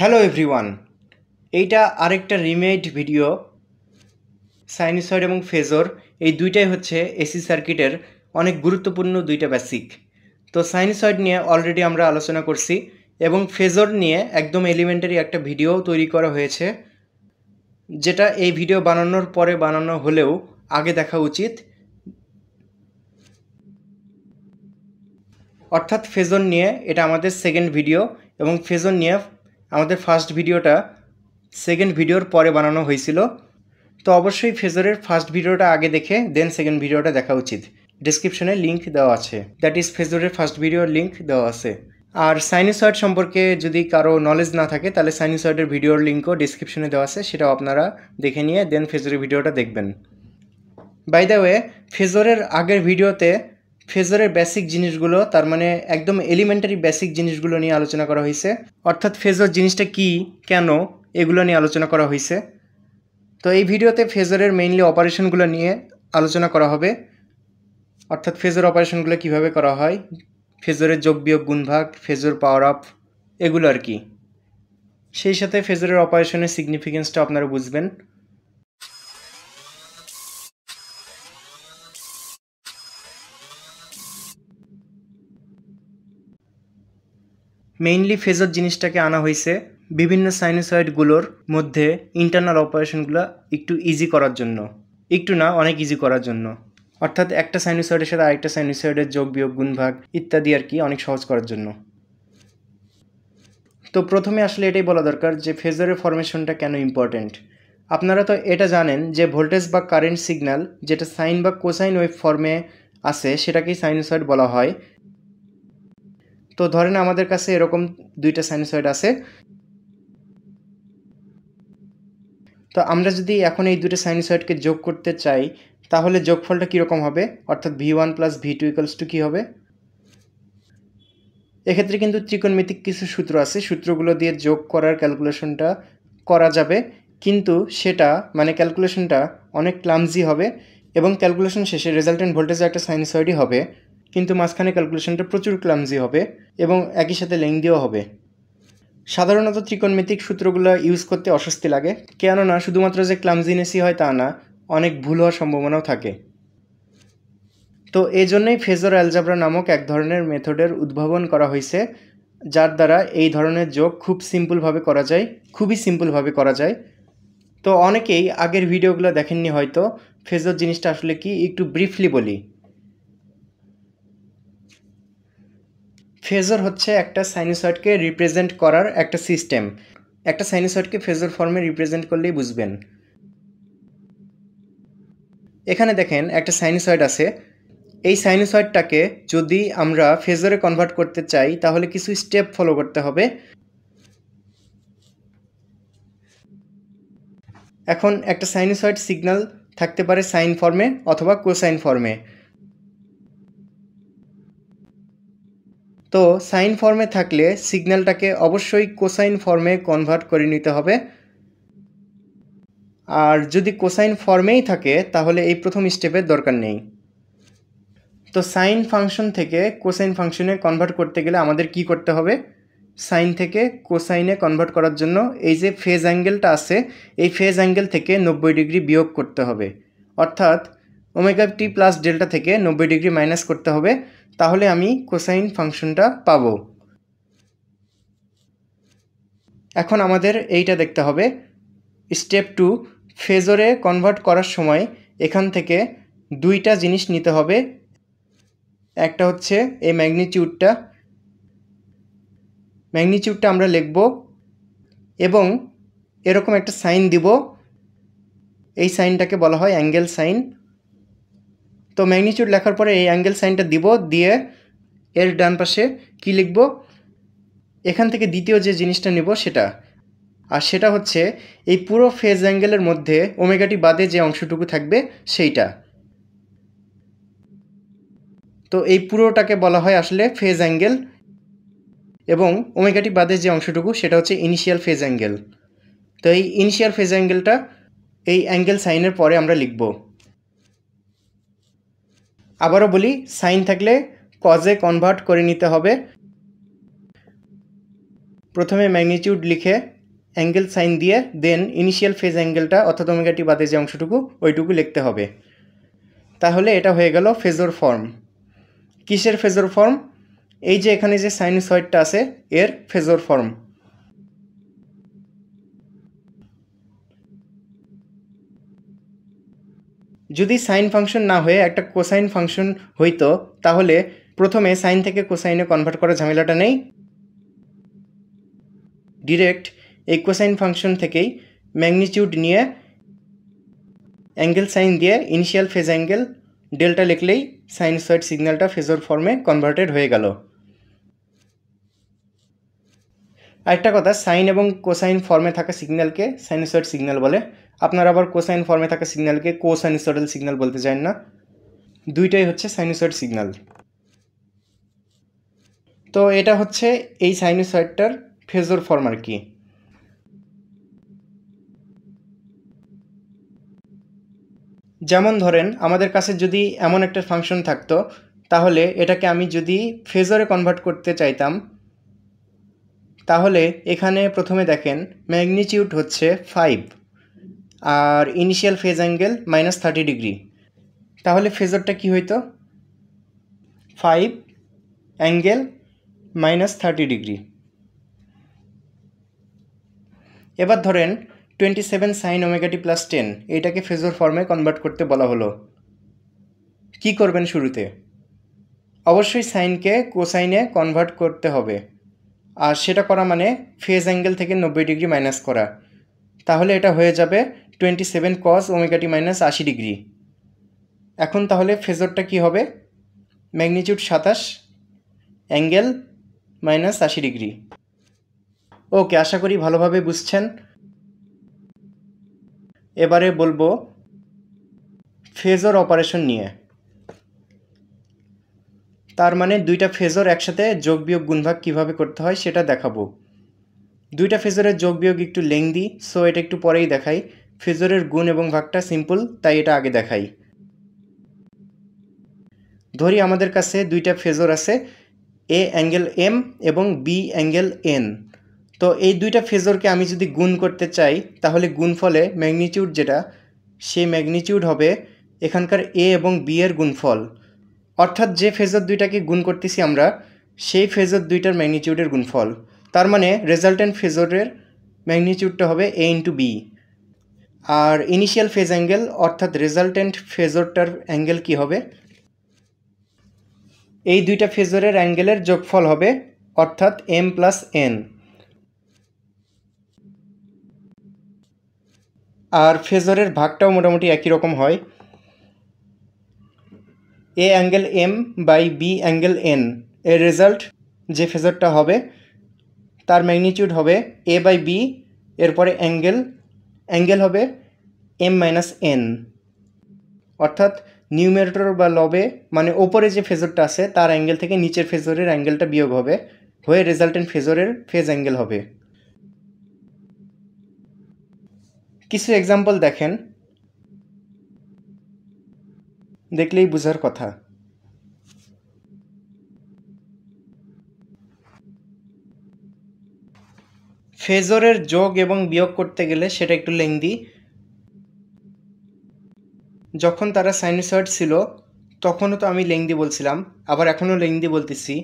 hello everyone এইটা আরেকটা রিমেড video সাইনিসয়েড এবং ফেজর এই দুইটাই হচ্ছে এসি সার্কিটের অনেক গুরুত্বপূর্ণ দুইটা বেসিক তো সাইনিসয়েড নিয়ে অলরেডি আমরা আলোচনা করছি এবং ফেজর নিয়ে একদম এলিমেন্টারি একটা ভিডিও তৈরি করা হয়েছে যেটা এই ভিডিও বানানোর পরে বানানো হলেও আগে দেখা উচিত অর্থাৎ ফেজন নিয়ে এটা আমাদের সেকেন্ড ভিডিও এবং ফেজন নিয়ে আমাদের ফার্স্ট ভিডিওটা সেকেন্ড ভিডিওর পরে বানানো হয়েছিল তো অবশ্যই ফেজরের ফার্স্ট ভিডিওটা আগে দেখে দেন সেকেন্ড ভিডিওটা দেখা উচিত ডিসক্রিপশনে লিঙ্ক দেওয়া আছে দ্যাট ইজ ফেজরের ফার্স্ট ভিডিওর লিঙ্ক দেওয়া আছে আর সাইনোসয়েড সম্পর্কে যদি কারো নলেজ না থাকে তাহলে সাইনোসয়েডের ভিডিওর লিঙ্কও ডিসক্রিপশনে দেওয়া আছে সেটাও আপনারা দেখে নিয়ে দেন ফেজরের ভিডিওটা দেখবেন বাই দ্য ওয়ে ফেজরের আগের ভিডিওতে ফেজারের বেসিক জিনিসগুলো তার মানে একদম এলিমেন্টারি বেসিক জিনিসগুলো নিয়ে আলোচনা করা হয়েছে অর্থাৎ ফেজর জিনিসটা কি কেন এগুলো নিয়ে আলোচনা করা হয়েছে তো এই ভিডিওতে ফেজারের মেইনলি অপারেশনগুলো নিয়ে আলোচনা করা হবে অর্থাৎ ফেজর অপারেশনগুলো কিভাবে করা হয় ফেজরের যোগ বিয়োগ গুণভাগ ফেজর পাওয়ার আপ এগুলো আর কি সেই সাথে ফেজরের অপারেশনের সিগনিফিকেন্সটা আপনারা বুঝবেন মেইনলি ফেজার জিনিসটাকে আনা হয়েছে বিভিন্ন সাইনোসয়েডগুলোর মধ্যে ইন্টারনাল অপারেশনগুলো একটু ইজি করার জন্য একটু না অনেক ইজি করার জন্য অর্থাৎ একটা সাইনোসয়েডের সাথে আরেকটা সাইনোসয়েডের যোগ বিয়োগ গুণভাগ ইত্যাদি আর কি অনেক সহজ করার জন্য তো প্রথমে আসলে এটাই বলা দরকার যে ফেজারের ফরমেশনটা কেন ইম্পর্ট্যান্ট আপনারা তো এটা জানেন যে ভোল্টেজ বা কারেন্ট সিগন্যাল যেটা সাইন বা কোসাইন ওয়েভ ফর্মে আছে সেটাকেই সাইনোসয়েড বলা হয় তো ধরেন আমাদের কাছে এরকম দুইটা সাইনোসয়েড আছে তো আমরা যদি এখন এই দুটো সাইনোসয়েডকে যোগ করতে চাই তাহলে যোগফলটা কীরকম হবে অর্থাৎ V one plus V two equals to কী হবে এক্ষেত্রে কিন্তু ত্রিকোণমিতিক কিছু সূত্র আছে সূত্রগুলো দিয়ে যোগ করার ক্যালকুলেশনটা করা যাবে কিন্তু সেটা মানে ক্যালকুলেশনটা অনেক ক্লামজি হবে এবং ক্যালকুলেশন শেষে রেজাল্টেন্ট ভোল্টেজে একটা সাইনোসয়েডই হবে কিন্তু মাঝখানে ক্যালকুলেশনটা প্রচুর ক্লামজি হবে এবং একই সাথে লেংদিও হবে সাধারণত ত্রিকোণমিতিক সূত্রগুলো ইউজ করতে অস্বস্তি লাগে কেননা শুধুমাত্র যে ক্লামজিনেসই হয় তা না অনেক ভুল হওয়ার সম্ভাবনাও থাকে তো এই জন্যই ফেজর অ্যালজাবরা নামক এক ধরনের মেথডের উদ্ভাবন করা হয়েছে যার দ্বারা এই ধরনের যোগ খুব সিম্পলভাবে করা যায় খুবই সিম্পলভাবে করা যায় তো অনেকেই আগের ভিডিওগুলো দেখেননি হয়তো ফেজর জিনিসটা আসলে কি একটু ব্রিফলি বলি ফেজর হচ্ছে একটা সাইনোসয়েডকে রিপ্রেজেন্ট করার একটা সিস্টেম একটা সাইনোসয়েডকে ফেজর ফর্মে রিপ্রেজেন্ট করলেই বুঝবেন এখানে দেখেন একটা সাইনোসয়েড আছে এই সাইনোসয়েডটাকে যদি আমরা ফেজরে কনভার্ট করতে চাই তাহলে কিছু স্টেপ ফলো করতে হবে এখন একটা সাইনোসয়েড সিগন্যাল থাকতে পারে সাইন ফর্মে অথবা কোসাইন ফর্মে তো সাইন ফর্মে থাকলে সিগন্যালটাকে অবশ্যই কোসাইন ফর্মে কনভার্ট করে নিতে হবে আর যদি কোসাইন ফর্মেই থাকে তাহলে এই প্রথম স্টেপের দরকার নেই তো সাইন ফাংশন থেকে কোসাইন ফাংশনে কনভার্ট করতে গেলে আমাদের কি করতে হবে সাইন থেকে কোসাইনে কনভার্ট করার জন্য এই যে ফেজ অ্যাঙ্গেলটা আছে এই ফেজ অ্যাঙ্গেল থেকে নব্বই ডিগ্রি বিয়োগ করতে হবে অর্থাৎ ওমেগা টি প্লাস ডেল্টা থেকে নব্বই ডিগ্রি মাইনাস করতে হবে তাহলে আমি কোসাইন ফাংশনটা পাব এখন আমাদের এইটা দেখতে হবে স্টেপ টু ফেজরে কনভার্ট করার সময় এখান থেকে দুইটা জিনিস নিতে হবে একটা হচ্ছে এই ম্যাগনিচিউডটা ম্যাগনিচিউডটা আমরা লিখব এবং এরকম একটা সাইন দিব এই সাইনটাকে বলা হয় অ্যাঙ্গেল সাইন তো ম্যাগনিচিউড লেখার পরে এই অ্যাঙ্গেল সাইনটা দিব দিয়ে এর ডান পাশে কি লিখব এখান থেকে দ্বিতীয় যে জিনিসটা নেব সেটা আর সেটা হচ্ছে এই পুরো ফেজ অ্যাঙ্গেলের মধ্যে ওমেগাটি বাদে যে অংশটুকু থাকবে সেইটা তো এই পুরোটাকে বলা হয় আসলে ফেজ অ্যাঙ্গেল এবং ওমেগাটি বাদে যে অংশটুকু সেটা হচ্ছে ইনিশিয়াল ফেজ অ্যাঙ্গেল তো এই ইনিশিয়াল ফেজ অ্যাঙ্গেলটা এই অ্যাঙ্গেল সাইনের পরে আমরা লিখব আবারও বলি সাইন থাকলে কজে কনভার্ট করে নিতে হবে প্রথমে ম্যাগনিচিউড লিখে অ্যাঙ্গেল সাইন দিয়ে দেন ইনিশিয়াল ফেজ অ্যাঙ্গেলটা অর্থাৎ ওমেগাটি বাদে যে অংশটুকু ওইটুকু লিখতে হবে তাহলে এটা হয়ে গেল ফেজোর ফর্ম কিসের ফেজোর ফর্ম এই যে এখানে যে সাইন সয়েডটা আছে এর ফেজোর ফর্ম যদি সাইন ফাংশন না হয়ে একটা কোসাইন ফাংশন হইতো তাহলে প্রথমে সাইন থেকে কোসাইনে কনভার্ট করার ঝামেলাটা নেই ডিরেক্ট এই কোসাইন ফাংশন থেকেই ম্যাগনিচিউড নিয়ে অ্যাঙ্গেল সাইন দিয়ে ইনিশিয়াল ফেজ অ্যাঙ্গেল ডেল্টা লিখলেই সাইনসয়েড সিগন্যালটা ফেজর ফর্মে কনভার্টেড হয়ে গেল আরেকটা কথা সাইন এবং কোসাইন ফর্মে থাকা সিগন্যালকে সাইনোসয়েড সিগন্যাল বলে আপনারা আবার কোসাইন ফর্মে থাকা সিগন্যালকে কোসাইনুসয়েডাল সিগন্যাল বলতে চান না দুইটাই হচ্ছে সাইনুসয়েড সিগন্যাল তো এটা হচ্ছে এই সাইনুসয়েডটার ফেজর ফর্ম আর কি যেমন ধরেন আমাদের কাছে যদি এমন একটা ফাংশন থাকতো তাহলে এটাকে আমি যদি ফেজরে কনভার্ট করতে চাইতাম তাহলে এখানে প্রথমে দেখেন ম্যাগনিচিউড হচ্ছে ফাইভ আর initial phase angle minus thirty degree তাহলে ফেজরটা কি হইতো five angle minus thirty degree এবার ধরেন twenty seven sine omega t plus ten এটাকে ফেজর ফর্মে কনভার্ট করতে বলা হলো কি করবেন শুরুতে অবশ্যই সাইনকে কোসাইনে কনভার্ট করতে হবে আর সেটা করা মানে ফেজ অ্যাঙ্গেল থেকে নব্বই ডিগ্রি মাইনাস করা তাহলে এটা হয়ে যাবে twenty seven cos omega t minus আশি ডিগ্রি এখন তাহলে ফেজরটা কি হবে ম্যাগনিচিউড সাতাশ অ্যাঙ্গেল মাইনাস আশি ডিগ্রি ওকে আশা করি ভালোভাবে বুঝছেন এবারে বলবো ফেজর অপারেশন নিয়ে তার মানে দুইটা ফেজর একসাথে যোগ বিয়োগ গুণভাগ কীভাবে করতে হয় সেটা দেখাবো দুইটা ফেজরের যোগ বিয়োগ একটু লেংদি সো এটা একটু পরেই দেখাই ফেজরের গুণ এবং ভাগটা সিম্পল তাই এটা আগে দেখাই ধরি আমাদের কাছে দুইটা ফেজর আছে এ অ্যাঙ্গেল এম এবং বি অ্যাঙ্গেল এন তো এই দুইটা ফেজরকে আমি যদি গুণ করতে চাই তাহলে গুণ ফলে ম্যাগনিচিউড যেটা সেই ম্যাগনিচিউড হবে এখানকার এ এবং বি এর গুণফল অর্থাৎ যে ফেজর দুইটাকে গুণ করতেছি আমরা সেই ফেজর দুইটার ম্যাগনিচিউডের গুণফল তার মানে রেজাল্টেন্ট ফেজরের ম্যাগনিচিউডটা হবে এ ইন্টু বি আর ইনিশিয়াল ফেজ অ্যাঙ্গেল অর্থাৎ রেজাল্টেন্ট ফেজরটার অ্যাঙ্গেল কি হবে এই দুইটা ফেজরের অ্যাঙ্গেলের যোগফল হবে অর্থাৎ এম প্লাস এন আর ফেজরের ভাগটাও মোটামুটি একই রকম হয় A angle M by B angle N এর রেজাল্ট যে ফেজরটা হবে তার ম্যাগনিচিউড হবে এ বাই বি এরপরে অ্যাঙ্গেল অ্যাঙ্গেল হবে এম মাইনাস এন অর্থাৎ নিউমেরেটর বা লবে মানে ওপরে যে ফেজরটা আছে তার অ্যাঙ্গেল থেকে নিচের ফেজরের অ্যাঙ্গেলটা বিয়োগ হবে হয়ে রেজাল্টেন্ট ফেজরের ফেজ অ্যাঙ্গেল হবে কিছু এক্সাম্পল দেখেন দেখলেই বুঝার কথা ফেজরের যোগ এবং বিয়োগ করতে গেলে সেটা একটু লেংদি যখন তারা সাইনোসয়েড ছিল তখনও তো আমি লেংদি বলছিলাম আবার এখনও লেংদি বলতেছি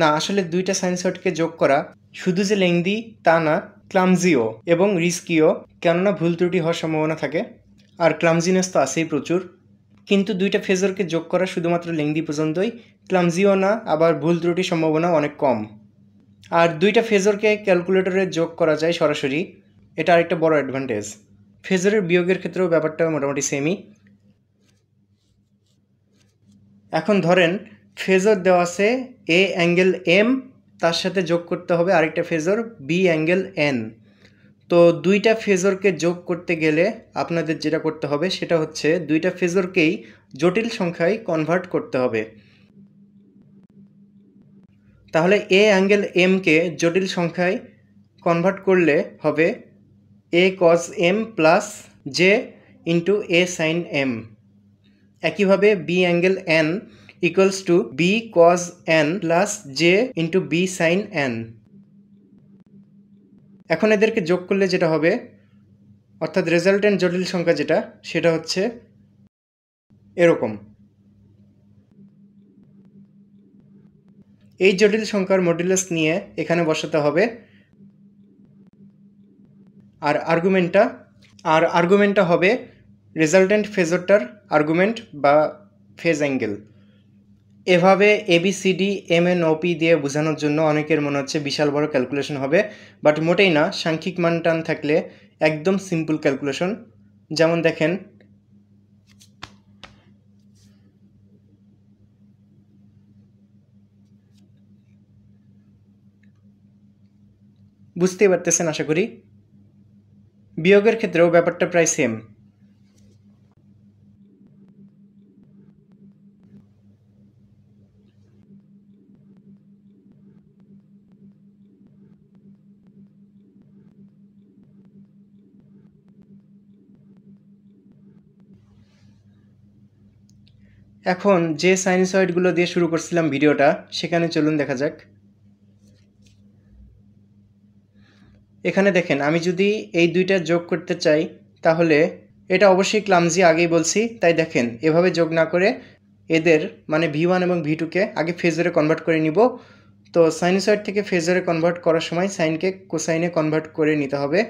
না আসলে দুইটা সাইনোসয়েডকে যোগ করা শুধু যে লেংদি তা না ক্লামজিও এবং রিস্কিও কেননা ভুল ত্রুটি হওয়ার সম্ভাবনা থাকে আর ক্লামজিনেস তো আছেই প্রচুর কিন্তু দুইটা ফেজরকে যোগ করা শুধুমাত্র লেংদি পর্যন্তই ক্লামজিও না আবার ভুল ত্রুটির সম্ভাবনা অনেক কম আর দুইটা ফেজরকে ক্যালকুলেটরে যোগ করা যায় সরাসরি এটা আরেকটা বড় অ্যাডভান্টেজ ফেজরের বিয়োগের ক্ষেত্রেও ব্যাপারটা মোটামুটি সেমই এখন ধরেন ফেজর দেওয়া আছে এ অ্যাঙ্গেল এম তার সাথে যোগ করতে হবে আরেকটা ফেজর বি অ্যাঙ্গেল এন তো দুইটা ফেজরকে যোগ করতে গেলে আপনাদের যেটা করতে হবে সেটা হচ্ছে দুইটা ফেজরকেই জটিল সংখ্যায় কনভার্ট করতে হবে তাহলে এ অ্যাঙ্গেল এমকে জটিল সংখ্যায় কনভার্ট করলে হবে A cos M plus J into A sine M একইভাবে B angle N equals to B cos N plus J into B sine N এখন এদেরকে যোগ করলে যেটা হবে অর্থাৎ রেজাল্টেন্ট জটিল সংখ্যা যেটা সেটা হচ্ছে এরকম এই জটিল সংখ্যার মডিউলাস নিয়ে এখানে বসাতে হবে আর আর্গুমেন্টটা আর আর্গুমেন্টটা হবে রেজাল্টেন্ট ফেজরটার আর্গুমেন্ট বা ফেজ অ্যাঙ্গেল এভাবে এবিসিডি এম এন ওপি দিয়ে বোঝানোর জন্য অনেকের মনে হচ্ছে বিশাল বড় ক্যালকুলেশন হবে বাট মোটেই না সাংখ্যিক মান টান থাকলে একদম সিম্পল ক্যালকুলেশন যেমন দেখেন বুঝতেই পারতেছেন আশা করি বিয়োগের ক্ষেত্রেও ব্যাপারটা প্রায় সেম এখন যে সাইনোসয়েডগুলো দিয়ে শুরু করছিলাম ভিডিওটা সেখানে চলুন দেখা যাক এখানে দেখেন আমি যদি এই দুইটা যোগ করতে চাই তাহলে এটা অবশ্যই ক্লামজি আগেই বলছি তাই দেখেন এভাবে যোগ না করে এদের মানে ভি ওয়ান এবং ভি টুকে আগে ফেজরে কনভার্ট করে নিব তো সাইনোসয়েড থেকে ফেজরে কনভার্ট করার সময় সাইনকে কোসাইনে কনভার্ট করে নিতে হবে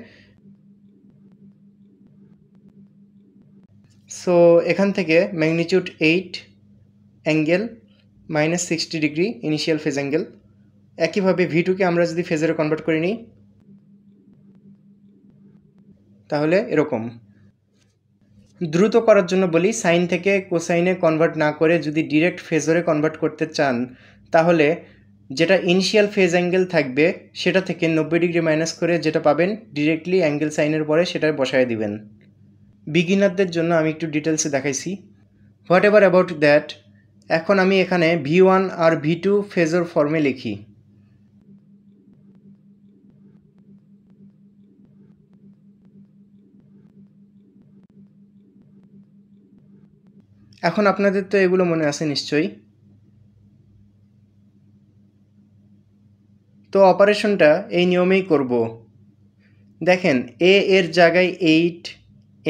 সো এখান থেকে magnitude eight angle minus sixty degree initial phase angle একইভাবে ভি টুকে আমরা যদি ফেজরে কনভার্ট করে নিই তাহলে এরকম দ্রুত করার জন্য বলি সাইন থেকে কোসাইনে কনভার্ট না করে যদি ডিরেক্ট ফেজরে কনভার্ট করতে চান তাহলে যেটা ইনিশিয়াল ফেজ অ্যাঙ্গেল থাকবে সেটা থেকে নব্বই ডিগ্রি মাইনাস করে যেটা পাবেন ডিরেক্টলি অ্যাঙ্গেল সাইনের পরে সেটা বসায় দিবেন বিগিনারদের জন্য আমি একটু ডিটেলসে দেখাইছি হোয়াট এভার অ্যাবাউট দ্যাট এখন আমি এখানে ভি ওয়ান আর ভি টু ফেজর ফর্মে লিখি এখন আপনাদের তো এগুলো মনে আছে নিশ্চয়ই তো অপারেশনটা এই নিয়মেই করব দেখেন এ এর জায়গায় এইট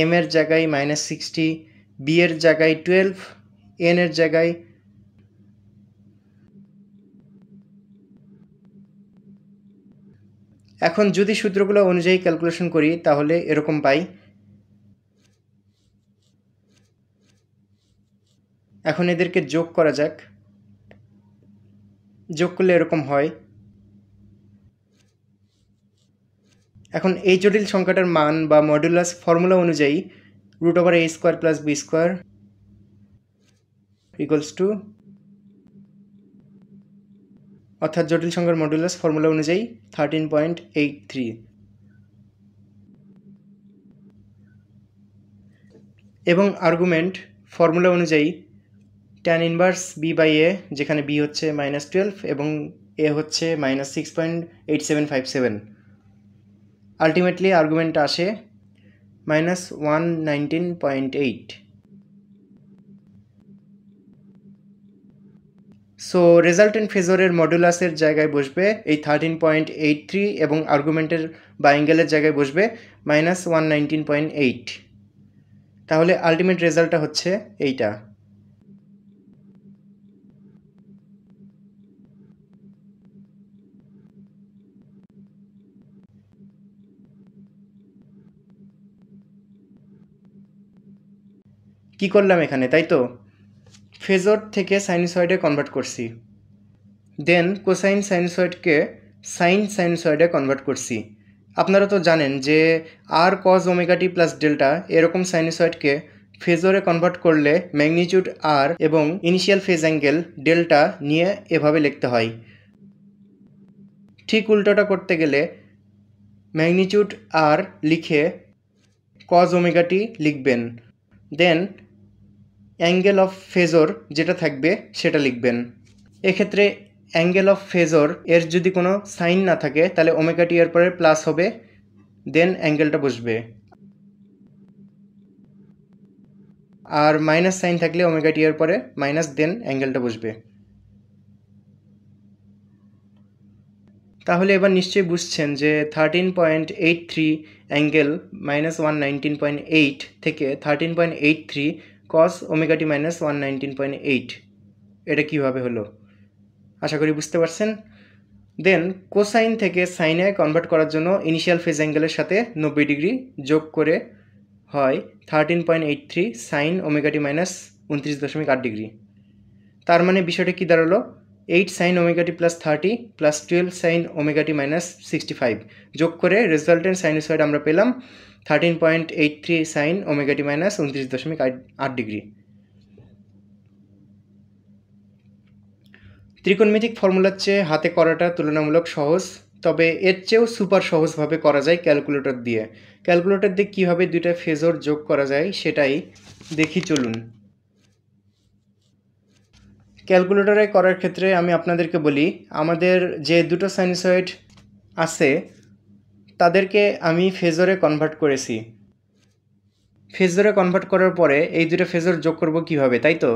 এম এর জায়গায় মাইনাস সিক্সটি বি এর জায়গায় টুয়েলভ এন এর জায়গায় এখন যদি সূত্রগুলো অনুযায়ী ক্যালকুলেশন করি তাহলে এরকম পাই এখন এদেরকে যোগ করা যাক যোগ করলে এরকম হয় এখন এই জটিল সংখ্যাটার মান বা মডুলাস ফর্মুলা অনুযায়ী root over A square plus B square equals to অর্থাৎ জটিল সংখ্যার মডুলাস ফর্মুলা অনুযায়ী থার্টিন পয়েন্ট এইট থ্রি এবং আর্গুমেন্ট ফর্মুলা অনুযায়ী tan inverse B by A যেখানে বি হচ্ছে মাইনাস টুয়েলভ এবং এ হচ্ছে minus six point eight seven five seven ultimately argument আসে minus one nineteen point eight so result and ফেজরের মডুলাসের জায়গায় বসবে এই থার্টিন পয়েন্ট এইট থ্রি এবং আর্গুমেন্টের বা অ্যাঙ্গেলের জায়গায় বসবে minus one nineteen point eight তাহলে আলটিমেট রেজাল্টটা হচ্ছে এইটা কি করলাম এখানে তাই তো ফেজর থেকে সাইনসয়েডে কনভার্ট করছি দেন কোসাইন সাইনসয়েডকে সাইন সাইনসয়েডে কনভার্ট করছি আপনারা তো জানেন যে আর কজ ওমেগাটি প্লাস ডেল্টা এরকম সাইনসয়েডকে ফেজরে কনভার্ট করলে ম্যাগনিচিউড আর এবং ইনিশিয়াল ফেজ অ্যাঙ্গেল ডেল্টা নিয়ে এভাবে লিখতে হয় ঠিক উল্টোটা করতে গেলে ম্যাগনিচিউড আর লিখে কজ ওমেগাটি লিখবেন দেন অ্যাঙ্গেল অফ ফেজর যেটা থাকবে সেটা লিখবেন এক্ষেত্রে অ্যাঙ্গেল অফ ফেজর এর যদি কোনো সাইন না থাকে তাহলে ওমেগাটি এর পরে প্লাস হবে দেন অ্যাঙ্গেলটা বসবে আর মাইনাস সাইন থাকলে ওমেগাটি এর পরে মাইনাস দেন অ্যাঙ্গেলটা বসবে তাহলে এবার নিশ্চয়ই বুঝছেন যে thirteen point eight three angle minus one nineteen point eight থেকে thirteen point eight three cos omega t minus one nineteen point eight এটা কীভাবে হলো আশা করি বুঝতে পারছেন দেন কোসাইন থেকে সাইনে কনভার্ট করার জন্য ইনিশিয়াল ফেজ অ্যাঙ্গেলের সাথে নব্বই ডিগ্রি যোগ করে হয় thirteen point eight three sine omega t minus উনত্রিশ দশমিক আট ডিগ্রি তার মানে বিষয়টি কী দাঁড়ালো eight sine omega t plus thirty plus twelve sine omega t minus sixty five যোগ করে রেজাল্টেন্ট সাইনোসয়েড আমরা পেলাম thirteen point eight three sine omega t minus উনত্রিশ দশমিক আট ডিগ্রি ত্রিকোণমিতিক ফর্মুলার চেয়ে হাতে করাটা তুলনামূলক সহজ তবে এর চেয়েও সুপার সহজভাবে করা যায় ক্যালকুলেটর দিয়ে ক্যালকুলেটর দিয়ে কীভাবে দুইটা ফেজর যোগ করা যায় সেটাই দেখি চলুন ক্যালকুলেটরে করার ক্ষেত্রে আমি আপনাদেরকে বলি আমাদের যে দুটো সাইনসয়েড আছে তাদেরকে আমি ফেজরে কনভার্ট করেছি ফেজরে কনভার্ট করার পরে এই দুটো ফেজর যোগ করব কিভাবে তাই তো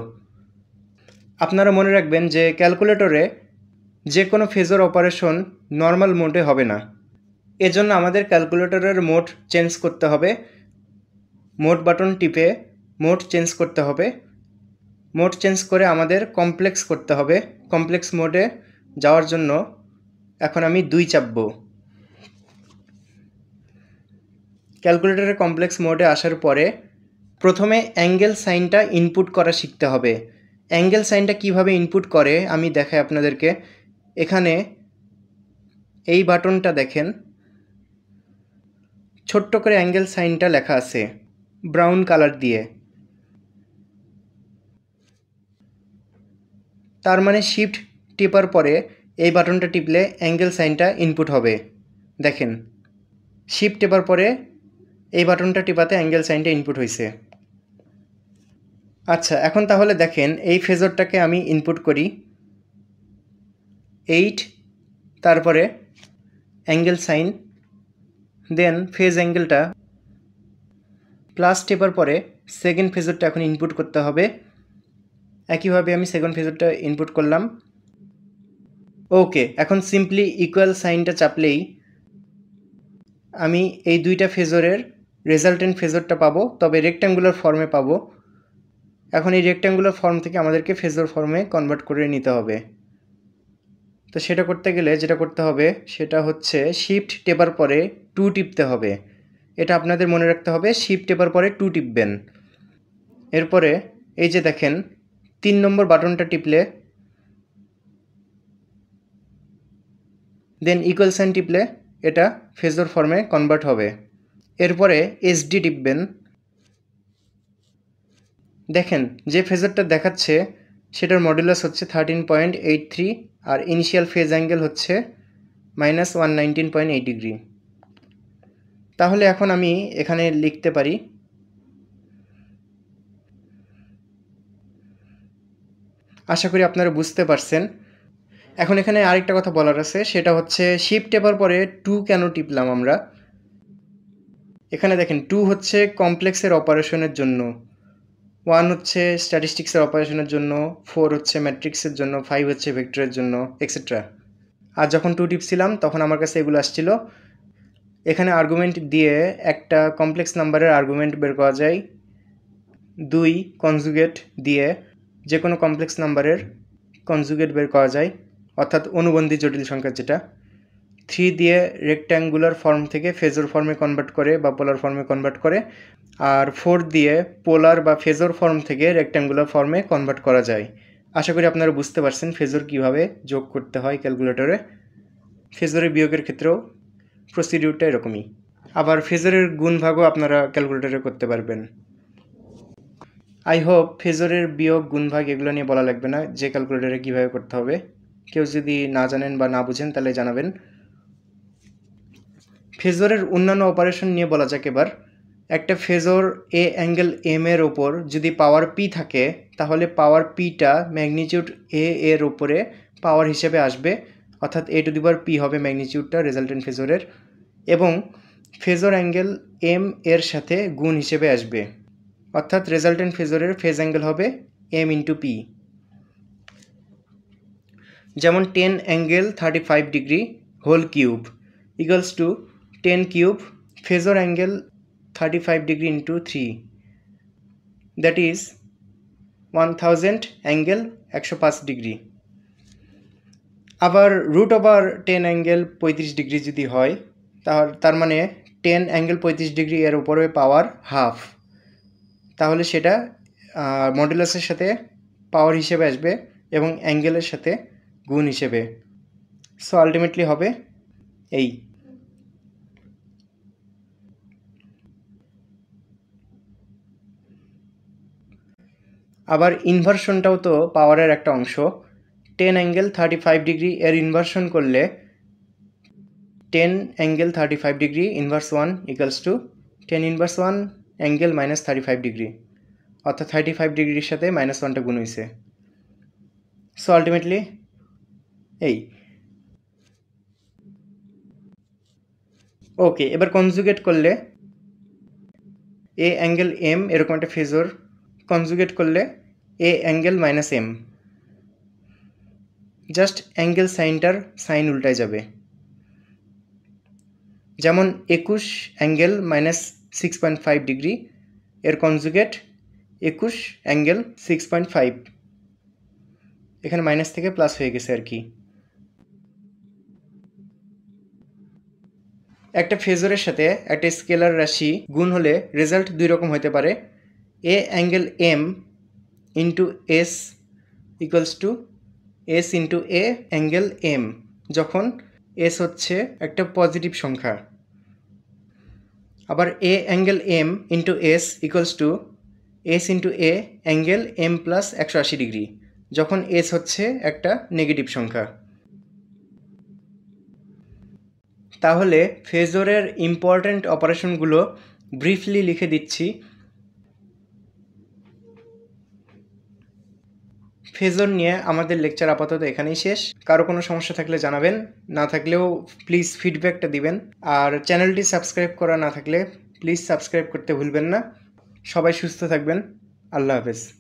আপনারা মনে রাখবেন যে ক্যালকুলেটরে যে কোনো ফেজর অপারেশন নর্মাল মোডে হবে না এজন্য আমাদের ক্যালকুলেটরের মোড চেঞ্জ করতে হবে মোড বাটন টিপে মোড চেঞ্জ করতে হবে মোড চেঞ্জ করে আমাদের কমপ্লেক্স করতে হবে কমপ্লেক্স মোডে যাওয়ার জন্য এখন আমি দুই চাপবো ক্যালকুলেটরের কমপ্লেক্স মোডে আসার পরে প্রথমে অ্যাঙ্গেল সাইনটা ইনপুট করা শিখতে হবে অ্যাঙ্গেল সাইনটা কিভাবে ইনপুট করে আমি দেখাই আপনাদেরকে এখানে এই বাটনটা দেখেন ছোট্ট করে অ্যাঙ্গেল সাইনটা লেখা আছে ব্রাউন কালার দিয়ে তার মানে শিফট টিপার পরে এই বাটনটা টিপলে অ্যাঙ্গেল সাইনটা ইনপুট হবে দেখেন শিফট টেপার পরে এই বাটনটা টিপাতে অ্যাঙ্গেল সাইনটা ইনপুট হয়েছে আচ্ছা এখন তাহলে দেখেন এই ফেজরটাকে আমি ইনপুট করি এইট তারপরে অ্যাঙ্গেল সাইন দেন ফেজ অ্যাঙ্গেলটা প্লাস টেপার পরে সেকেন্ড ফেজরটা এখন ইনপুট করতে হবে একইভাবে আমি সেকেন্ড ফেজরটা ইনপুট করলাম ওকে এখন সিম্পলি ইকুয়াল সাইনটা চাপলেই আমি এই দুইটা ফেজরের রেজাল্টেন্ট ফেজরটা পাবো তবে রেক্ট্যাঙ্গুলার ফর্মে পাবো এখন এই রেক্ট্যাঙ্গুলার ফর্ম থেকে আমাদেরকে ফেজর ফর্মে কনভার্ট করে নিতে হবে তো সেটা করতে গেলে যেটা করতে হবে সেটা হচ্ছে শিফট টেপার পরে টু টিপতে হবে এটা আপনাদের মনে রাখতে হবে শিফট টেপার পরে টু টিপবেন এরপরে এই যে দেখেন তিন নম্বর বাটনটা টিপলে দেন ইকুয়াল সাইন টিপলে এটা ফেজর ফর্মে কনভার্ট হবে এরপরে এসডি টিপবেন দেখেন যে ফেজারটা দেখাচ্ছে সেটার মডুলাস হচ্ছে থার্টিন পয়েন্ট এইট থ্রি আর ইনিশিয়াল ফেজ অ্যাঙ্গেল হচ্ছে minus one nineteen point eight degree তাহলে এখন আমি এখানে লিখতে পারি আশা করি আপনারা বুঝতে পারছেন এখন এখানে আরেকটা কথা বলার আছে সেটা হচ্ছে শিফট টেপার পরে টু কেন টিপলাম আমরা এখানে দেখেন টু হচ্ছে কমপ্লেক্সের অপারেশনের জন্য ওয়ান হচ্ছে স্ট্যাটিস্টিক্সের অপারেশনের জন্য ফোর হচ্ছে ম্যাট্রিক্সের জন্য ফাইভ হচ্ছে ভেক্টরের জন্য এক্সেট্রা আর যখন টু টিপছিলাম তখন আমার কাছে এগুলো আসছিল এখানে আর্গুমেন্ট দিয়ে একটা কমপ্লেক্স নাম্বারের আর্গুমেন্ট বের করা যায় দুই কনজুগেট দিয়ে যে কোনো কমপ্লেক্স নাম্বারের কনজুগেট বের করা যায় অর্থাৎ অনুবন্ধী জটিল সংখ্যা যেটা থ্রি দিয়ে রেক্ট্যাঙ্গুলার ফর্ম থেকে ফেজোর ফর্মে কনভার্ট করে বা পোলার ফর্মে কনভার্ট করে আর ফোর দিয়ে পোলার বা ফেজোর ফর্ম থেকে রেক্ট্যাঙ্গুলার ফর্মে কনভার্ট করা যায় আশা করি আপনারা বুঝতে পারছেন ফেজোর কিভাবে যোগ করতে হয় ক্যালকুলেটরে ফেজোরের বিয়োগের ক্ষেত্রেও প্রসিডিউরটা এরকমই আবার গুণ গুণভাগও আপনারা ক্যালকুলেটরে করতে পারবেন আই হোপ ফেজোরের বিয়োগ গুণভাগ এগুলো নিয়ে বলা লাগবে না যে ক্যালকুলেটরে কীভাবে করতে হবে কেউ যদি না জানেন বা না বুঝেন তাহলে জানাবেন ফেজরের অন্যান্য অপারেশন নিয়ে বলা যাক এবার একটা ফেজর এ অ্যাঙ্গেল এম এর ওপর যদি পাওয়ার পি থাকে তাহলে পাওয়ার পিটা ম্যাগনিচিউড এ এর ওপরে পাওয়ার হিসেবে আসবে অর্থাৎ এ টু দিবার পি হবে ম্যাগনিচিউডটা রেজাল্টেন্ট ফেজরের এবং ফেজর অ্যাঙ্গেল এম এর সাথে গুণ হিসেবে আসবে অর্থাৎ রেজাল্টেন্ট ফেজরের ফেজ অ্যাঙ্গেল হবে এম ইন্টু পি যেমন ten angle thirty five degree whole cube equals to 10 cube phasor angle 35 degree into 3 that is 1000 angle 105 degree আবার রুট ওভার টেন অ্যাঙ্গেল পঁয়ত্রিশ ডিগ্রি যদি হয় তাহলে তার মানে টেন অ্যাঙ্গেল পঁয়ত্রিশ ডিগ্রি এর উপরে পাওয়ার হাফ তাহলে সেটা মডুলাসের সাথে পাওয়ার হিসেবে আসবে এবং অ্যাঙ্গেলের সাথে গুণ হিসেবে সো আলটিমেটলি হবে এই আবার ইনভার্সনটাও তো পাওয়ারের একটা অংশ ten angle thirty five degree এর ইনভার্সন করলে ten angle thirty five degree inverse one equals to ten inverse one angle minus thirty five degree অর্থাৎ থার্টি ফাইভ ডিগ্রির সাথে মাইনাস ওয়ানটা গুণ হয়েছে সো আলটিমেটলি এই ওকে এবার কনজুগেট করলে এ অ্যাঙ্গেল এম এরকম একটা ফেজর কনজুগেট করলে A angle minus M just angle সাইনটার সাইন উল্টায় যাবে যেমন একুশ angle minus six point five degree এর কনজুগেট একুশ অ্যাঙ্গেল সিক্স পয়েন্ট ফাইভ এখানে মাইনাস থেকে প্লাস হয়ে গেছে আর কি একটা ফেজরের সাথে একটা স্কেলার রাশি গুণ হলে রেজাল্ট দুই রকম হতে পারে A angle M into S equals to S into A angle M যখন S হচ্ছে একটা পজিটিভ সংখ্যা আবার A angle M into S equals to S into A angle M plus একশো আশি ডিগ্রি যখন S হচ্ছে একটা নেগেটিভ সংখ্যা তাহলে ফেজরের ইম্পর্ট্যান্ট অপারেশনগুলো ব্রিফলি লিখে দিচ্ছি ফেজর নিয়ে আমাদের লেকচার আপাতত এখানেই শেষ কারো কোনো সমস্যা থাকলে জানাবেন না থাকলেও প্লিজ ফিডব্যাকটা দিবেন আর চ্যানেলটি সাবস্ক্রাইব করা না থাকলে প্লিজ সাবস্ক্রাইব করতে ভুলবেন না সবাই সুস্থ থাকবেন আল্লাহ হাফেজ